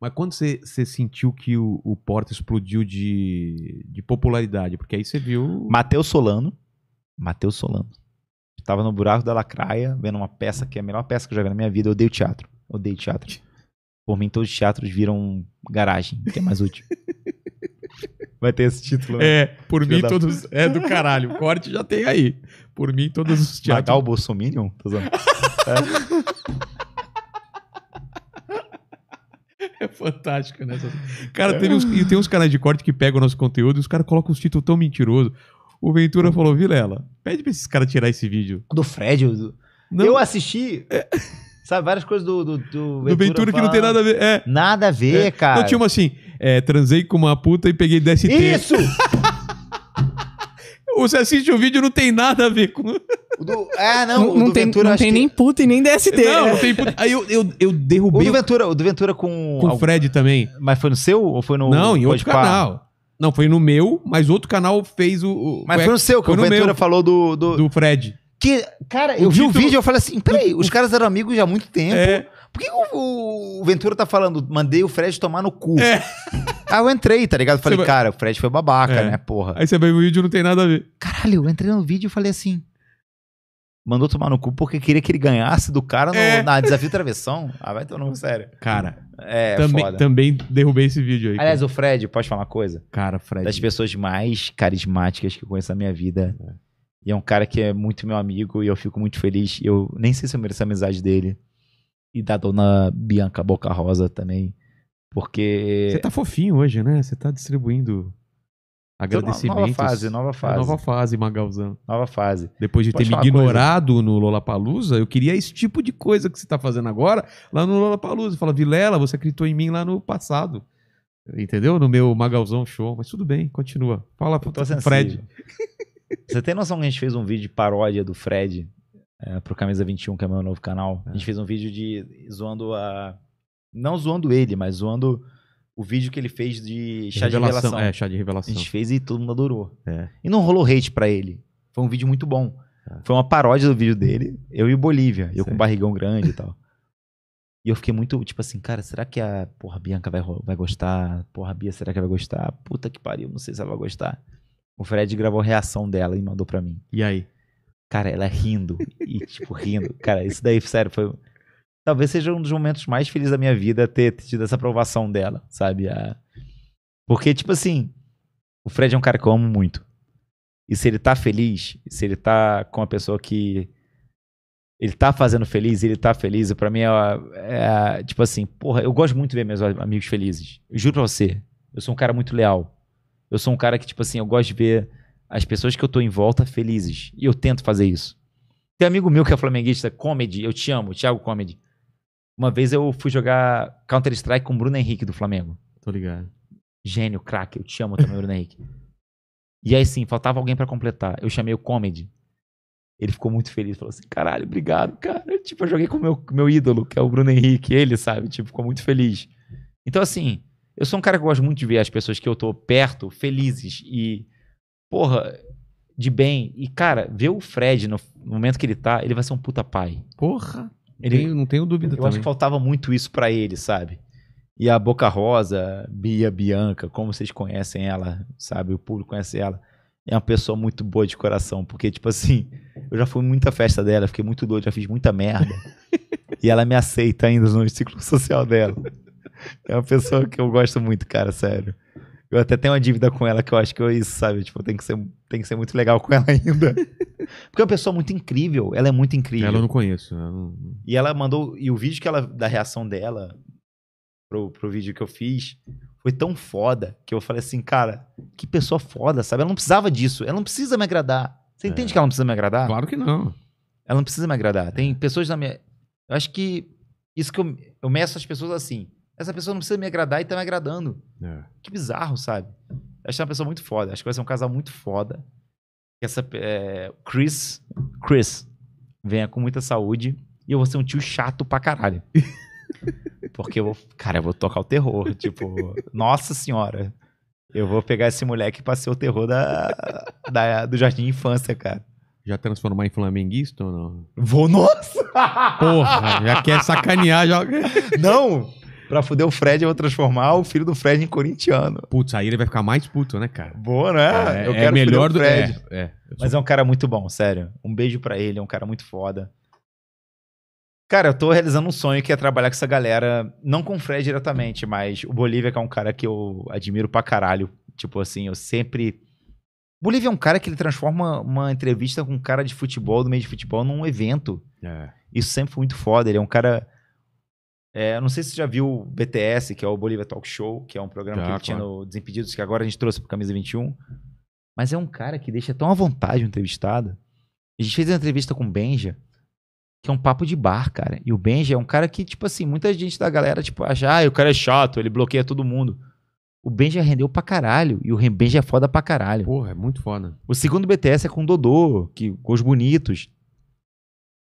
Mas quando você, você sentiu que o, o Porta explodiu de, de popularidade? Porque aí você viu. Matheus Solano. Matheus Solano. Estava no buraco da Lacraia, vendo uma peça que é a melhor peça que eu já vi na minha vida. Eu odeio teatro. Eu odeio teatro. Por mim, todos os teatros viram garagem, que é mais útil. Vai ter esse título. Né? É, por mim todos. É do caralho. O corte já tem aí. Por mim, todos os teatros. Magal Bolsominion? Tô é. fantástico, né? Cara, é. tem uns, tem uns canais de corte que pegam o nosso conteúdo e os caras colocam uns títulos tão mentirosos. O Ventura falou, Vilela, pede pra esses caras tirar esse vídeo. Do Fred? Do... Eu assisti... É. Sabe, várias coisas do, do, do Ventura. Do Ventura que não tem nada a ver. É. Nada a ver, é. cara. Não, tinha uma assim, é, transei com uma puta e peguei DST. Isso! Você assiste o vídeo não tem nada a ver com. Do, ah, não, não, do tem, Ventura, Não tem que... nem puta e nem DST. Não, não tem puta. Aí eu, eu, eu derrubei. O do Ventura, o do Ventura com. Com o Fred também. Mas foi no seu ou foi no. Não, em outro canal. Não, foi no meu, mas outro canal fez o. mas foi no seu, que foi o Ventura meu, falou do, do. Do Fred. Que, cara, o eu vi o vídeo e eu falei assim: peraí, os caras eram amigos já há muito tempo. É. Por que o, o, Ventura tá falando, mandei o Fred tomar no cu? É. Aí eu entrei, tá ligado? Falei, cara, o Fred foi babaca, é. né, porra. Aí você vê o vídeo não tem nada a ver. Caralho, eu entrei no vídeo e falei assim: mandou tomar no cu porque queria que ele ganhasse do cara no, é. na desafio travessão. Ah, vai tomar no sério. Cara, é, também, foda. também derrubei esse vídeo aí. Aliás, cara. o Fred, pode falar uma coisa? Cara, Fred. Das pessoas mais carismáticas que eu conheço na minha vida. É. E é um cara que é muito meu amigo e eu fico muito feliz. Eu nem sei se eu mereço a amizade dele. E da dona Bianca Boca Rosa também. Porque. Você tá fofinho hoje, né? Você tá distribuindo então, Agradecimento. É, nova fase, nova fase. nova fase, Magalzão. Nova fase. Depois de Pode ter me ignorado coisa. no Lollapalooza, eu queria esse tipo de coisa que você está fazendo agora lá no Lollapalooza. Fala, Vilela, você acreditou em mim lá no passado. Entendeu? No meu Magalzão show. Mas tudo bem, continua. Fala pro Fred. Você tem noção que a gente fez um vídeo de paródia do Fred é, pro Camisa 21, que é meu novo canal? É. A gente é. fez um vídeo de zoando a. Não zoando ele, mas zoando o vídeo que ele fez de chá revelação, de revelação. É, chá de revelação. A gente fez e todo mundo adorou. É. E não rolou hate para ele. Foi um vídeo muito bom. É. Foi uma paródia do vídeo dele, eu e o Bolívia, eu Sei. com barrigão grande e tal. E eu fiquei muito, tipo assim, cara, será que a porra Bianca vai, vai gostar? Porra, Bia, será que vai gostar? Puta que pariu, não sei se ela vai gostar. O Fred gravou a reação dela e mandou pra mim. E aí? Cara, ela rindo. e, tipo, rindo. Cara, isso daí, sério, foi talvez seja um dos momentos mais felizes da minha vida ter, tido essa aprovação dela, sabe? A... Porque, tipo assim, o Fred é um cara que eu amo muito. E se ele tá feliz, se ele tá com a pessoa que ele tá fazendo feliz, ele tá feliz, para mim é, é, tipo assim, porra, eu gosto muito de ver meus amigos felizes. Eu juro pra você, eu sou um cara muito leal. Eu sou um cara que, tipo assim, eu gosto de ver as pessoas que eu tô em volta felizes. E eu tento fazer isso. Tem um amigo meu que é flamenguista, comedy, eu te amo, Thiago Comedy. Uma vez eu fui jogar Counter-Strike com o Bruno Henrique do Flamengo. Tô ligado. Gênio, craque, eu te amo também, Bruno Henrique. E aí sim, faltava alguém para completar. Eu chamei o Comedy. Ele ficou muito feliz, falou assim: caralho, obrigado, cara. tipo, eu joguei com o meu, meu ídolo, que é o Bruno Henrique, ele, sabe? Tipo, ficou muito feliz. Então, assim, eu sou um cara que gosto muito de ver as pessoas que eu tô perto felizes e, porra, de bem. E, cara, ver o Fred no, no momento que ele tá, ele vai ser um puta pai. Porra! Ele não tenho dúvida eu também. acho que faltava muito isso para ele, sabe? E a Boca Rosa, Bia Bianca, como vocês conhecem ela, sabe? O público conhece ela. É uma pessoa muito boa de coração, porque, tipo assim, eu já fui muita festa dela, fiquei muito doido, já fiz muita merda. e ela me aceita ainda no ciclo social dela. É uma pessoa que eu gosto muito, cara, sério. Eu até tenho uma dívida com ela que eu acho que eu é isso, sabe? Tipo, tem que ser, tem que ser muito legal com ela ainda. Porque é uma pessoa muito incrível, ela é muito incrível. Ela eu não conheço. Eu não... E ela mandou. E o vídeo que ela. Da reação dela pro, pro vídeo que eu fiz foi tão foda que eu falei assim, cara, que pessoa foda, sabe? Ela não precisava disso. Ela não precisa me agradar. Você é. entende que ela não precisa me agradar? Claro que não. Ela não precisa me agradar. Tem é. pessoas na minha. Eu acho que isso que eu, eu meço as pessoas assim. Essa pessoa não precisa me agradar e tá me agradando. É. Que bizarro, sabe? Eu acho uma pessoa muito foda. Acho que vai ser um casal muito foda que essa é, Chris, Chris, venha com muita saúde e eu vou ser um tio chato pra caralho. Porque eu vou, cara, eu vou tocar o terror, tipo, nossa senhora. Eu vou pegar esse moleque pra ser o terror da, da do jardim de infância, cara. Já transformar em flamenguista ou não? Vou, nossa! Porra, já quer sacanear, já. Não! pra fuder o Fred, eu vou transformar o filho do Fred em corintiano. Putz, aí ele vai ficar mais puto, né, cara? Boa, né? É, eu é quero melhor do Fred. É, é. Mas é um cara muito bom, sério. Um beijo para ele, é um cara muito foda. Cara, eu tô realizando um sonho que é trabalhar com essa galera, não com o Fred diretamente, mas o Bolívia, que é um cara que eu admiro pra caralho. Tipo assim, eu sempre. Bolívia é um cara que ele transforma uma entrevista com um cara de futebol, do meio de futebol, num evento. É. Isso sempre foi muito foda. Ele é um cara é, não sei se você já viu o BTS, que é o Bolívia Talk Show, que é um programa já, que ele claro. tinha no Desimpedidos, que agora a gente trouxe pro Camisa 21. Mas é um cara que deixa tão à vontade o entrevistado. A gente fez uma entrevista com o Benja, que é um papo de bar, cara. E o Benja é um cara que, tipo assim, muita gente da galera, tipo, acha, ah, o cara é chato, ele bloqueia todo mundo. O Benja rendeu pra caralho. E o Benja é foda pra caralho. Porra, é muito foda. O segundo BTS é com o Dodô, que, com os bonitos.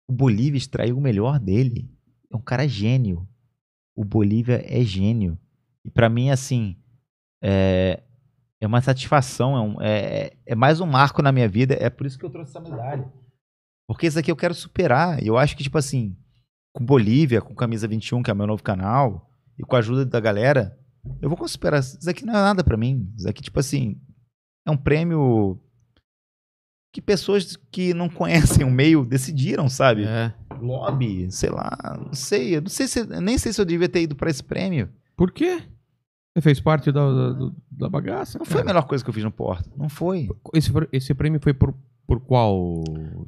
O Bolívia extraiu o melhor dele. É um cara gênio o Bolívia é gênio. E para mim, assim, é, é uma satisfação, é, um, é, é, mais um marco na minha vida. É por isso que eu trouxe essa medalha. Porque isso aqui eu quero superar. E eu acho que, tipo assim, com Bolívia, com Camisa 21, que é meu novo canal, e com a ajuda da galera, eu vou superar. Isso aqui não é nada para mim. Isso aqui, tipo assim, é um prêmio que pessoas que não conhecem o meio decidiram, sabe? É. Lobby, sei lá, não sei. Eu não sei se, nem sei se eu devia ter ido para esse prêmio. Por quê? Você fez parte da, da, da bagaça? Não cara. foi a melhor coisa que eu fiz no Porto. Não foi. Esse, esse prêmio foi por, por qual?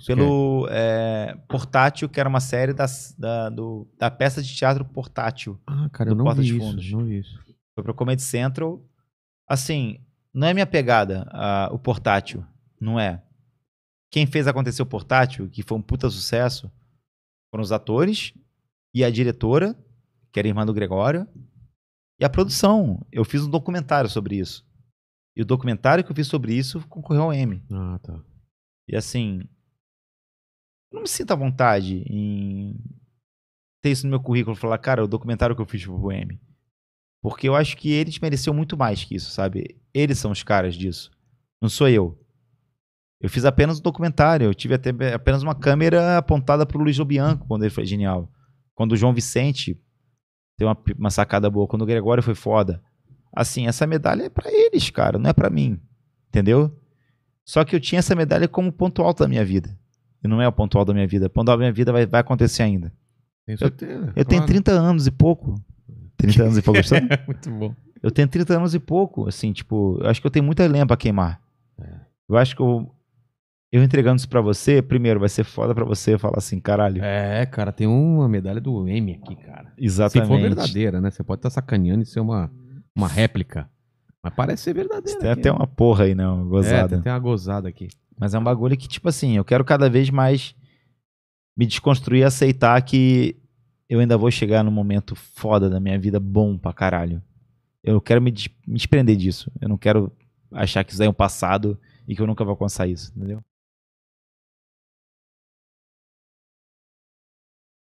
Pelo é, Portátil, que era uma série da, da, do, da peça de teatro Portátil. Ah, cara, eu não Porta vi, isso, não vi isso. Foi pro Comedy Central. Assim, não é minha pegada o Portátil. Não é. Quem fez acontecer o portátil, que foi um puta sucesso, foram os atores e a diretora, que era a irmã do Gregório, e a produção. Eu fiz um documentário sobre isso. E o documentário que eu fiz sobre isso concorreu ao M. Ah, tá. E assim, eu não me sinto à vontade em ter isso no meu currículo, falar, cara, o documentário que eu fiz pro M. Porque eu acho que eles mereceram muito mais que isso, sabe? Eles são os caras disso. Não sou eu. Eu fiz apenas um documentário, eu tive até apenas uma câmera apontada para o Luiz Obianco quando ele foi genial. Quando o João Vicente tem uma, uma sacada boa, quando o Gregório foi foda. Assim, essa medalha é para eles, cara, não é para mim. Entendeu? Só que eu tinha essa medalha como ponto alto da minha vida. E não é o ponto alto da minha vida. O ponto alto da minha vida vai, vai acontecer ainda. Tenho certeza, eu, eu claro. tenho 30 anos e pouco. 30 anos e pouco, é Muito bom. Eu tenho 30 anos e pouco, assim, tipo, eu acho que eu tenho muita lenha pra queimar. É. Eu acho que eu, eu entregando isso pra você, primeiro, vai ser foda pra você falar assim, caralho. É, cara, tem uma medalha do M aqui, cara. Exatamente. Se for verdadeira, né? Você pode estar tá sacaneando e ser uma, uma réplica. Mas parece ser verdadeira. tem aqui, até né? uma porra aí, não, né? gozada. É, tem uma gozada aqui. Mas é um bagulho que, tipo assim, eu quero cada vez mais me desconstruir e aceitar que eu ainda vou chegar num momento foda da minha vida, bom pra caralho. Eu quero me, me desprender disso. Eu não quero achar que isso daí é um passado e que eu nunca vou alcançar isso, entendeu?